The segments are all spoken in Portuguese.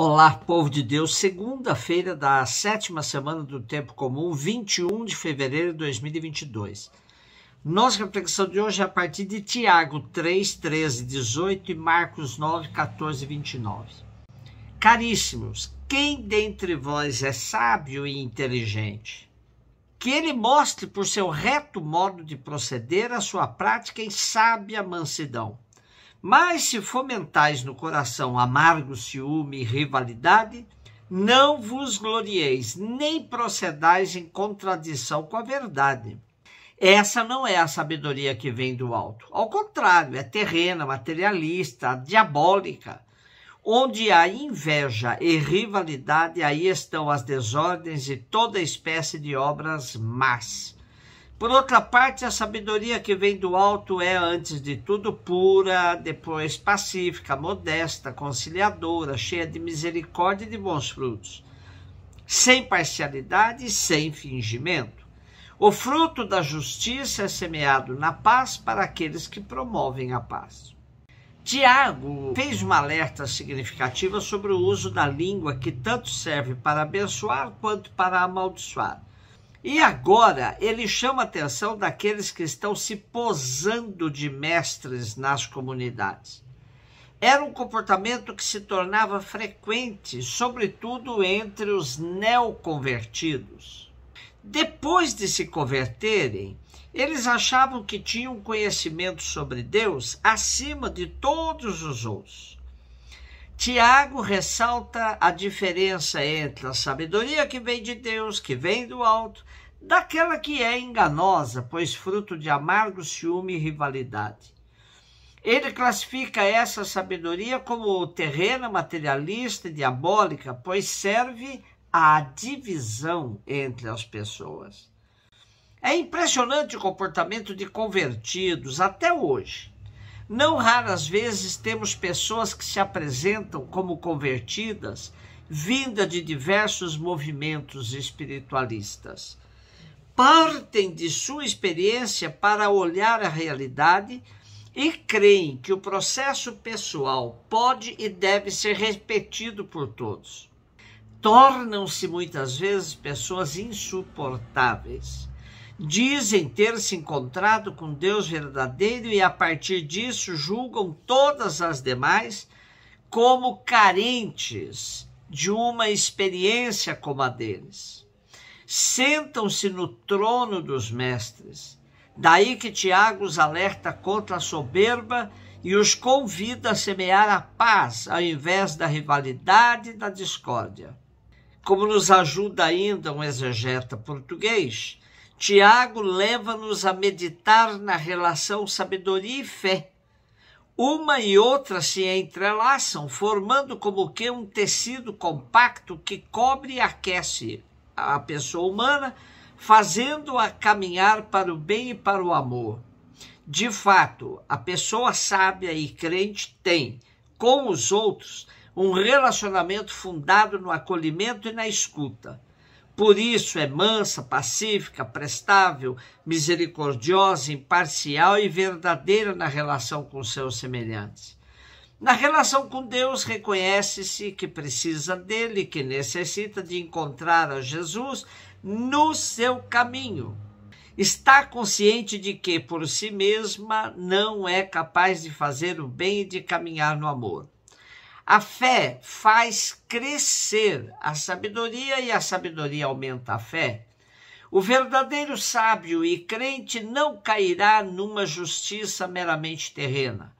Olá, povo de Deus. Segunda-feira da sétima semana do Tempo Comum, 21 de fevereiro de 2022. Nossa reflexão de hoje é a partir de Tiago 3, 13, 18 e Marcos 9, 14 29. Caríssimos, quem dentre vós é sábio e inteligente? Que ele mostre por seu reto modo de proceder a sua prática em sábia mansidão mas se fomentais no coração amargo ciúme e rivalidade, não vos glorieis, nem procedais em contradição com a verdade. Essa não é a sabedoria que vem do alto. Ao contrário, é terrena, materialista, diabólica. Onde há inveja e rivalidade, aí estão as desordens e toda espécie de obras más. Por outra parte, a sabedoria que vem do alto é, antes de tudo, pura, depois pacífica, modesta, conciliadora, cheia de misericórdia e de bons frutos, sem parcialidade e sem fingimento. O fruto da justiça é semeado na paz para aqueles que promovem a paz. Tiago fez um alerta significativa sobre o uso da língua que tanto serve para abençoar quanto para amaldiçoar. E agora ele chama a atenção daqueles que estão se posando de mestres nas comunidades. Era um comportamento que se tornava frequente, sobretudo entre os neoconvertidos. Depois de se converterem, eles achavam que tinham conhecimento sobre Deus acima de todos os outros Tiago ressalta a diferença entre a sabedoria que vem de Deus, que vem do alto, daquela que é enganosa, pois fruto de amargo ciúme e rivalidade. Ele classifica essa sabedoria como terrena, materialista e diabólica, pois serve à divisão entre as pessoas. É impressionante o comportamento de convertidos até hoje. Não raras vezes temos pessoas que se apresentam como convertidas, vinda de diversos movimentos espiritualistas. Partem de sua experiência para olhar a realidade e creem que o processo pessoal pode e deve ser repetido por todos. Tornam-se muitas vezes pessoas insuportáveis dizem ter se encontrado com Deus verdadeiro e a partir disso julgam todas as demais como carentes de uma experiência como a deles. Sentam-se no trono dos mestres. Daí que Tiago os alerta contra a soberba e os convida a semear a paz ao invés da rivalidade e da discórdia. Como nos ajuda ainda um exegeta português, Tiago leva-nos a meditar na relação sabedoria e fé. Uma e outra se entrelaçam, formando como que um tecido compacto que cobre e aquece a pessoa humana, fazendo-a caminhar para o bem e para o amor. De fato, a pessoa sábia e crente tem, com os outros, um relacionamento fundado no acolhimento e na escuta. Por isso é mansa, pacífica, prestável, misericordiosa, imparcial e verdadeira na relação com seus semelhantes. Na relação com Deus, reconhece-se que precisa dele, que necessita de encontrar a Jesus no seu caminho. Está consciente de que, por si mesma, não é capaz de fazer o bem e de caminhar no amor. A fé faz crescer a sabedoria e a sabedoria aumenta a fé. O verdadeiro sábio e crente não cairá numa justiça meramente terrena.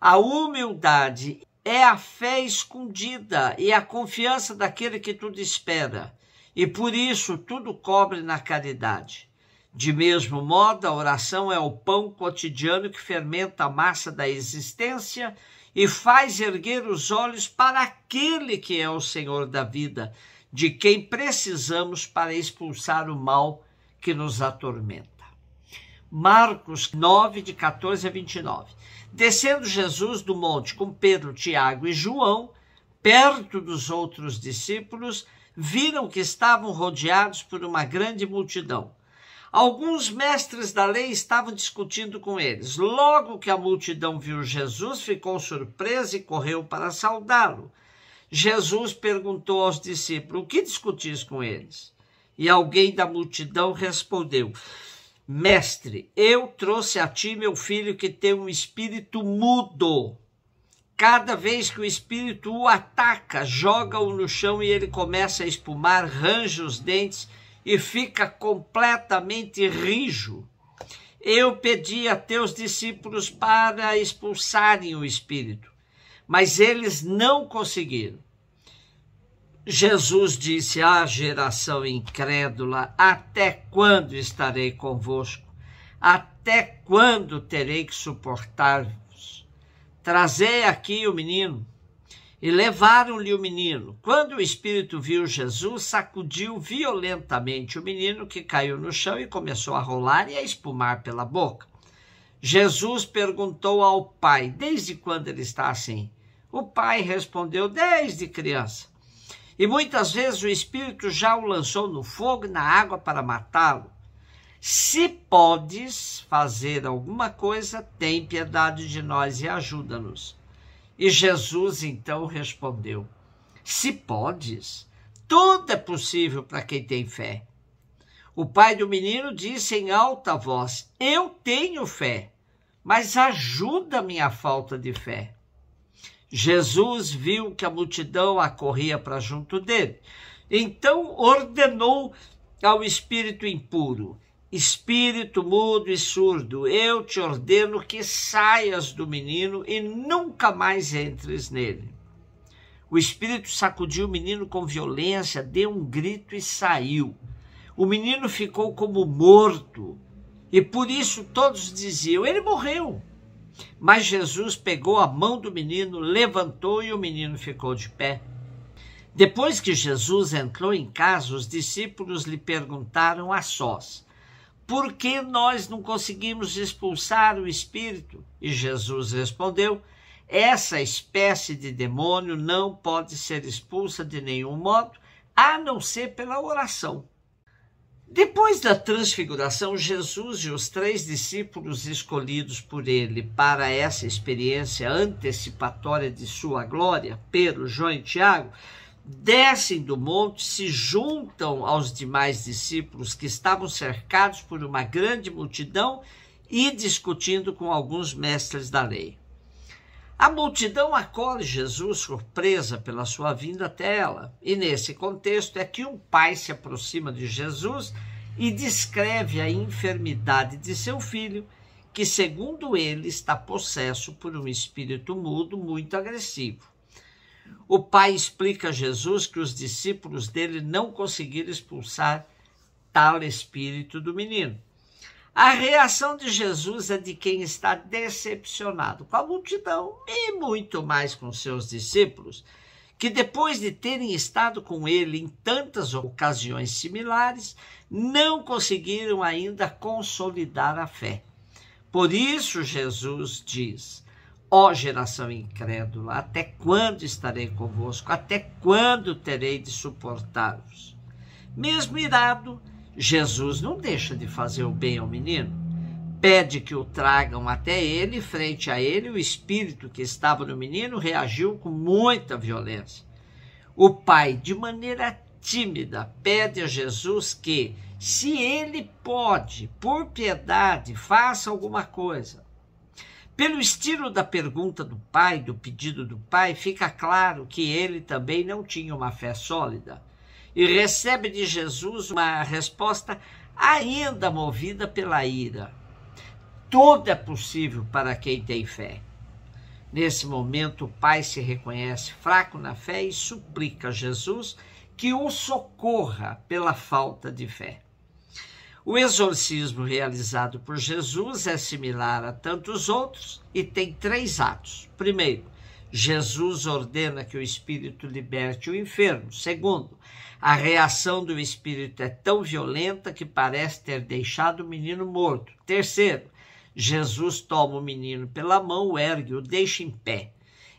A humildade é a fé escondida e a confiança daquele que tudo espera, e por isso tudo cobre na caridade. De mesmo modo, a oração é o pão cotidiano que fermenta a massa da existência e faz erguer os olhos para aquele que é o Senhor da vida, de quem precisamos para expulsar o mal que nos atormenta. Marcos 9, de 14 a 29. Descendo Jesus do monte com Pedro, Tiago e João, perto dos outros discípulos, viram que estavam rodeados por uma grande multidão Alguns mestres da lei estavam discutindo com eles. Logo que a multidão viu Jesus, ficou surpresa e correu para saudá-lo. Jesus perguntou aos discípulos: O que discutis com eles? E alguém da multidão respondeu: Mestre, eu trouxe a ti meu filho que tem um espírito mudo. Cada vez que o espírito o ataca, joga-o no chão e ele começa a espumar, range os dentes e fica completamente rijo. Eu pedi a teus discípulos para expulsarem o espírito, mas eles não conseguiram. Jesus disse à ah, geração incrédula: Até quando estarei convosco? Até quando terei que suportar-vos? Trazei aqui o menino e levaram-lhe o menino. Quando o espírito viu Jesus, sacudiu violentamente o menino, que caiu no chão e começou a rolar e a espumar pela boca. Jesus perguntou ao pai: Desde quando ele está assim? O pai respondeu: Desde criança. E muitas vezes o espírito já o lançou no fogo e na água para matá-lo. Se podes fazer alguma coisa, tem piedade de nós e ajuda-nos. E Jesus então respondeu: Se podes, tudo é possível para quem tem fé. O pai do menino disse em alta voz: Eu tenho fé, mas ajuda minha falta de fé. Jesus viu que a multidão acorria para junto dele. Então ordenou ao espírito impuro: Espírito mudo e surdo, eu te ordeno que saias do menino e nunca mais entres nele. O espírito sacudiu o menino com violência, deu um grito e saiu. O menino ficou como morto, e por isso todos diziam: ele morreu. Mas Jesus pegou a mão do menino, levantou e o menino ficou de pé. Depois que Jesus entrou em casa, os discípulos lhe perguntaram a sós: por que nós não conseguimos expulsar o espírito? E Jesus respondeu: Essa espécie de demônio não pode ser expulsa de nenhum modo, a não ser pela oração. Depois da transfiguração, Jesus e os três discípulos escolhidos por ele para essa experiência antecipatória de sua glória, Pedro, João e Tiago, descem do monte, se juntam aos demais discípulos que estavam cercados por uma grande multidão e discutindo com alguns mestres da lei. A multidão acolhe Jesus surpresa pela sua vinda até ela. E nesse contexto é que um pai se aproxima de Jesus e descreve a enfermidade de seu filho, que, segundo ele, está possesso por um espírito mudo muito agressivo. O pai explica a Jesus que os discípulos dele não conseguiram expulsar tal espírito do menino. A reação de Jesus é de quem está decepcionado com a multidão e muito mais com seus discípulos, que depois de terem estado com ele em tantas ocasiões similares, não conseguiram ainda consolidar a fé. Por isso, Jesus diz: Ó geração incrédula, até quando estarei convosco? Até quando terei de suportar-vos? Mesmo irado, Jesus não deixa de fazer o bem ao menino. Pede que o tragam até ele, frente a ele, o espírito que estava no menino reagiu com muita violência. O pai, de maneira tímida, pede a Jesus que, se ele pode, por piedade, faça alguma coisa. Pelo estilo da pergunta do pai, do pedido do pai, fica claro que ele também não tinha uma fé sólida e recebe de Jesus uma resposta ainda movida pela ira. Tudo é possível para quem tem fé. Nesse momento, o pai se reconhece fraco na fé e suplica a Jesus que o socorra pela falta de fé. O exorcismo realizado por Jesus é similar a tantos outros e tem três atos. Primeiro, Jesus ordena que o espírito liberte o enfermo. Segundo, a reação do espírito é tão violenta que parece ter deixado o menino morto. Terceiro, Jesus toma o menino pela mão, o ergue, o deixa em pé.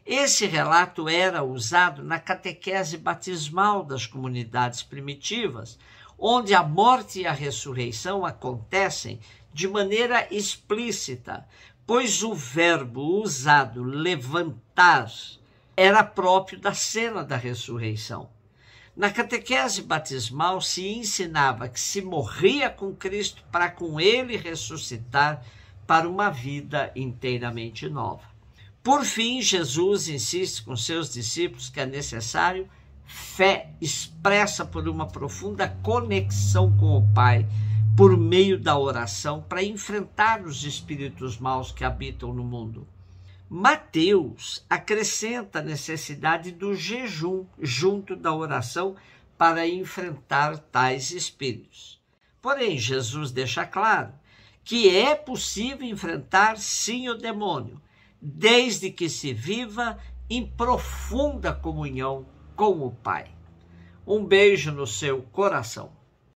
Esse relato era usado na catequese batismal das comunidades primitivas onde a morte e a ressurreição acontecem de maneira explícita, pois o verbo usado levantar era próprio da cena da ressurreição. Na catequese batismal se ensinava que se morria com Cristo para com ele ressuscitar para uma vida inteiramente nova. Por fim, Jesus insiste com seus discípulos que é necessário fé expressa por uma profunda conexão com o Pai por meio da oração para enfrentar os espíritos maus que habitam no mundo. Mateus acrescenta a necessidade do jejum junto da oração para enfrentar tais espíritos. Porém, Jesus deixa claro que é possível enfrentar sim o demônio, desde que se viva em profunda comunhão com o Pai. Um beijo no seu coração.